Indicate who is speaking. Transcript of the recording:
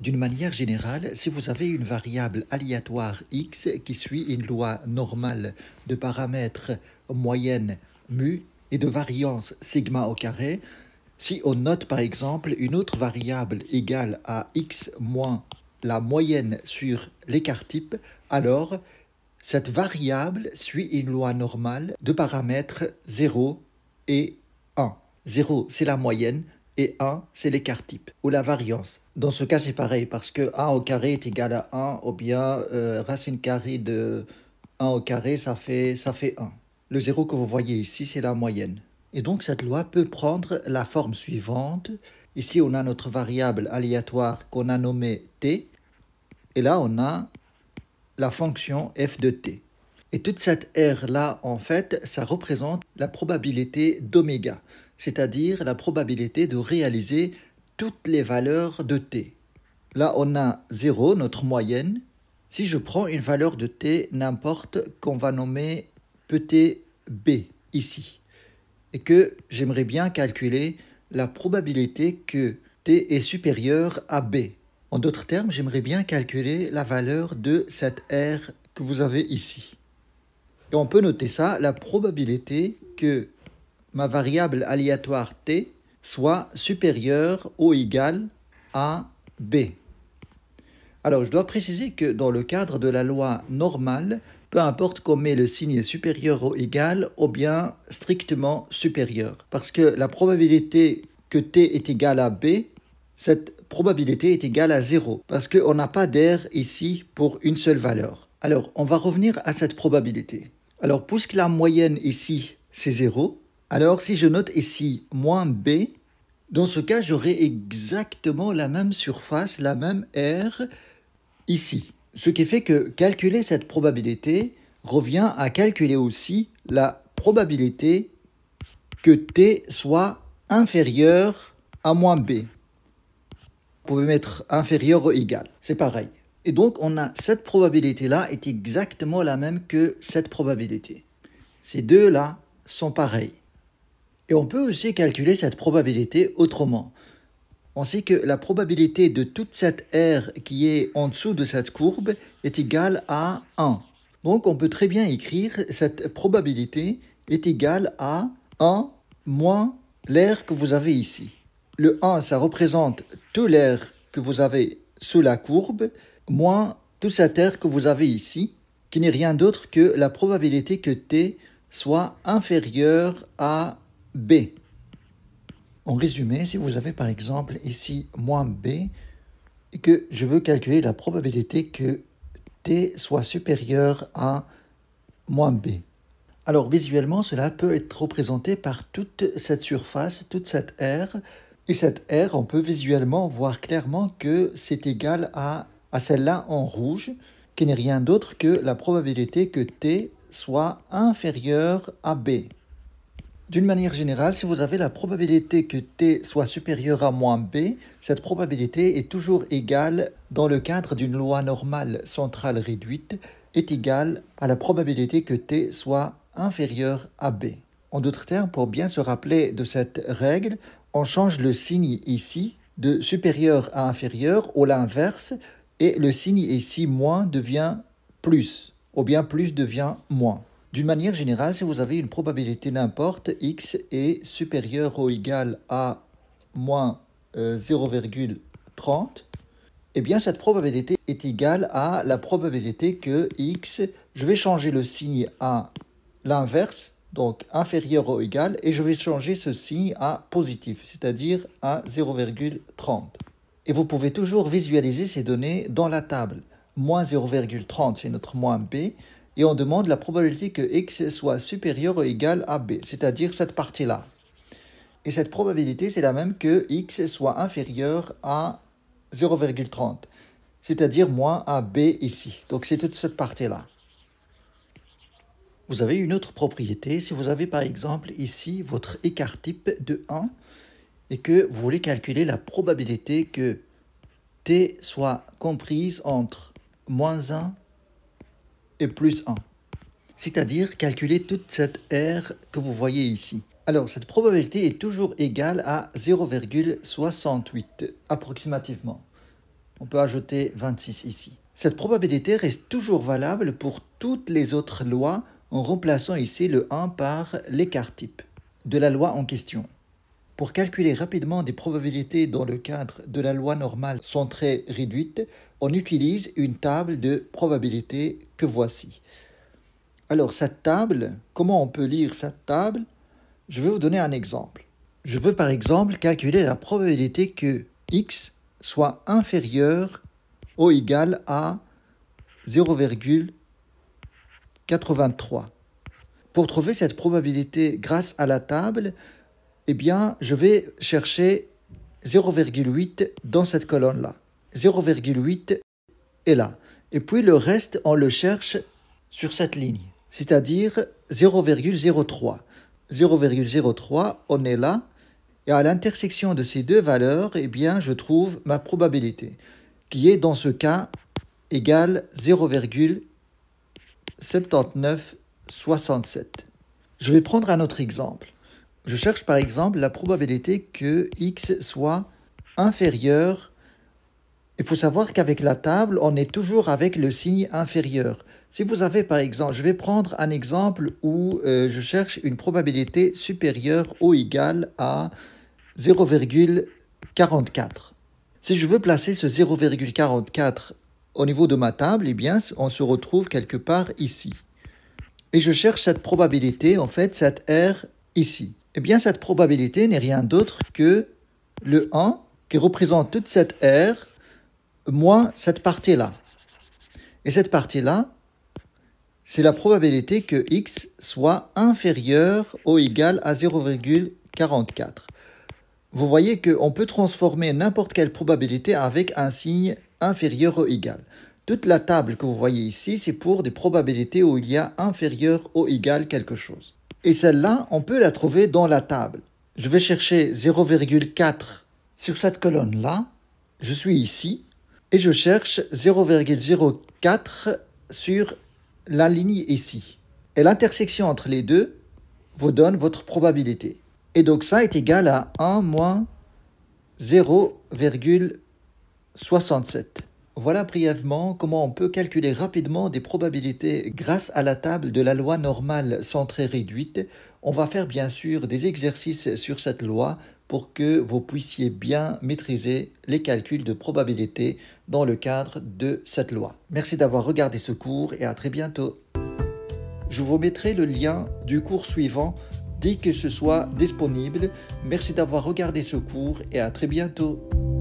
Speaker 1: D'une manière générale, si vous avez une variable aléatoire x qui suit une loi normale de paramètres moyenne mu et de variance sigma au carré, si on note par exemple une autre variable égale à x moins la moyenne sur l'écart type, alors cette variable suit une loi normale de paramètres 0 et 1. 0 c'est la moyenne, et 1, c'est l'écart type ou la variance. Dans ce cas, c'est pareil parce que 1 au carré est égal à 1 ou bien euh, racine carrée de 1 au carré, ça fait, ça fait 1. Le zéro que vous voyez ici, c'est la moyenne. Et donc cette loi peut prendre la forme suivante. Ici, on a notre variable aléatoire qu'on a nommée t. Et là, on a la fonction f de t. Et toute cette R là, en fait, ça représente la probabilité d'oméga c'est-à-dire la probabilité de réaliser toutes les valeurs de t. Là, on a 0, notre moyenne. Si je prends une valeur de t, n'importe qu'on va nommer petit b ici, et que j'aimerais bien calculer la probabilité que t est supérieur à b. En d'autres termes, j'aimerais bien calculer la valeur de cette r que vous avez ici. Et on peut noter ça, la probabilité que ma variable aléatoire t soit supérieure ou égale à b. Alors, je dois préciser que dans le cadre de la loi normale, peu importe qu'on met le signe supérieur ou égal ou bien strictement supérieur. Parce que la probabilité que t est égale à b, cette probabilité est égale à 0. Parce qu'on n'a pas d'air ici pour une seule valeur. Alors, on va revenir à cette probabilité. Alors, puisque la moyenne ici, c'est 0, alors si je note ici moins b, dans ce cas j'aurai exactement la même surface, la même R, ici. Ce qui fait que calculer cette probabilité revient à calculer aussi la probabilité que t soit inférieur à moins b. Vous pouvez mettre inférieur ou égal, c'est pareil. Et donc on a cette probabilité-là est exactement la même que cette probabilité. Ces deux-là sont pareils. Et on peut aussi calculer cette probabilité autrement. On sait que la probabilité de toute cette aire qui est en dessous de cette courbe est égale à 1. Donc on peut très bien écrire cette probabilité est égale à 1 moins l'air que vous avez ici. Le 1, ça représente tout l'air que vous avez sous la courbe, moins tout cet air que vous avez ici, qui n'est rien d'autre que la probabilité que T soit inférieur à B. En résumé, si vous avez par exemple ici moins B et que je veux calculer la probabilité que T soit supérieur à moins B. Alors visuellement, cela peut être représenté par toute cette surface, toute cette R. Et cette R, on peut visuellement voir clairement que c'est égal à, à celle-là en rouge, qui n'est rien d'autre que la probabilité que T soit inférieur à B. D'une manière générale, si vous avez la probabilité que T soit supérieur à moins B, cette probabilité est toujours égale dans le cadre d'une loi normale centrale réduite, est égale à la probabilité que T soit inférieur à B. En d'autres termes, pour bien se rappeler de cette règle, on change le signe ici de supérieur à inférieur ou l'inverse, et le signe ici moins devient plus, ou bien plus devient moins. D'une manière générale, si vous avez une probabilité n'importe, x est supérieur ou égal à moins 0,30, euh, eh bien cette probabilité est égale à la probabilité que x, je vais changer le signe à l'inverse, donc inférieur ou égal, et je vais changer ce signe à positif, c'est-à-dire à, à 0,30. Et vous pouvez toujours visualiser ces données dans la table. Moins 0,30, c'est notre moins b, et on demande la probabilité que x soit supérieur ou égal à b, c'est-à-dire cette partie-là. Et cette probabilité, c'est la même que x soit inférieur à 0,30, c'est-à-dire moins à b ici. Donc c'est toute cette partie-là. Vous avez une autre propriété, si vous avez par exemple ici votre écart type de 1 et que vous voulez calculer la probabilité que t soit comprise entre moins 1 plus 1. C'est-à-dire calculer toute cette R que vous voyez ici. Alors, cette probabilité est toujours égale à 0,68 approximativement. On peut ajouter 26 ici. Cette probabilité reste toujours valable pour toutes les autres lois en remplaçant ici le 1 par l'écart type de la loi en question. Pour calculer rapidement des probabilités dans le cadre de la loi normale sont très réduites, on utilise une table de probabilités que voici. Alors cette table, comment on peut lire cette table Je vais vous donner un exemple. Je veux par exemple calculer la probabilité que x soit inférieur ou égal à 0,83. Pour trouver cette probabilité grâce à la table, eh bien, je vais chercher 0,8 dans cette colonne-là. 0,8 est là. Et puis le reste, on le cherche sur cette ligne, c'est-à-dire 0,03. 0,03, on est là. Et à l'intersection de ces deux valeurs, eh bien, je trouve ma probabilité, qui est dans ce cas égale 0,7967. Je vais prendre un autre exemple. Je cherche par exemple la probabilité que x soit inférieur. Il faut savoir qu'avec la table, on est toujours avec le signe inférieur. Si vous avez par exemple, je vais prendre un exemple où euh, je cherche une probabilité supérieure ou égale à 0,44. Si je veux placer ce 0,44 au niveau de ma table, eh bien, on se retrouve quelque part ici. Et je cherche cette probabilité, en fait, cette R ici eh bien cette probabilité n'est rien d'autre que le 1 qui représente toute cette R moins cette partie-là. Et cette partie-là, c'est la probabilité que x soit inférieur ou égal à 0,44. Vous voyez qu'on peut transformer n'importe quelle probabilité avec un signe inférieur ou égal. Toute la table que vous voyez ici, c'est pour des probabilités où il y a inférieur ou égal quelque chose. Et celle-là, on peut la trouver dans la table. Je vais chercher 0,4 sur cette colonne-là. Je suis ici et je cherche 0,04 sur la ligne ici. Et l'intersection entre les deux vous donne votre probabilité. Et donc ça est égal à 1 moins 0,67. Voilà brièvement comment on peut calculer rapidement des probabilités grâce à la table de la loi normale centrée réduite. On va faire bien sûr des exercices sur cette loi pour que vous puissiez bien maîtriser les calculs de probabilité dans le cadre de cette loi. Merci d'avoir regardé ce cours et à très bientôt. Je vous mettrai le lien du cours suivant dès que ce soit disponible. Merci d'avoir regardé ce cours et à très bientôt.